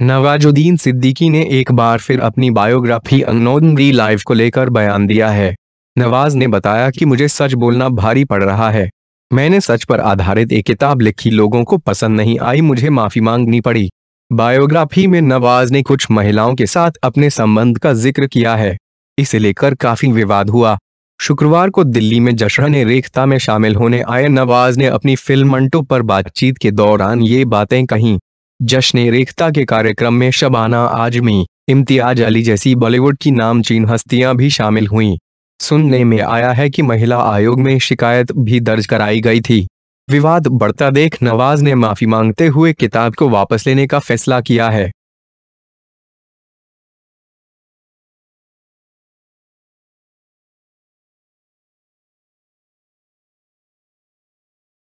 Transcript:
नवाजुद्दीन सिद्दीकी ने एक बार फिर अपनी बायोग्राफी अनोदन री लाइफ को लेकर बयान दिया है नवाज ने बताया कि मुझे सच बोलना भारी पड़ रहा है मैंने सच पर आधारित एक किताब लिखी लोगों को पसंद नहीं आई मुझे माफी मांगनी पड़ी बायोग्राफी में नवाज ने कुछ महिलाओं के साथ अपने संबंध का जिक्र किया है इसे लेकर काफी विवाद हुआ शुक्रवार को दिल्ली में जश्न रेखता में शामिल होने आए नवाज ने अपनी फिल्म मंटो पर बातचीत के दौरान ये बातें कहीं जश्न रेखता के कार्यक्रम में शबाना आजमी इम्तियाज अली जैसी बॉलीवुड की नामचीन हस्तियां भी शामिल हुईं सुनने में आया है कि महिला आयोग में शिकायत भी दर्ज कराई गई थी विवाद बढ़ता देख नवाज ने माफी मांगते हुए किताब को वापस लेने का फैसला किया है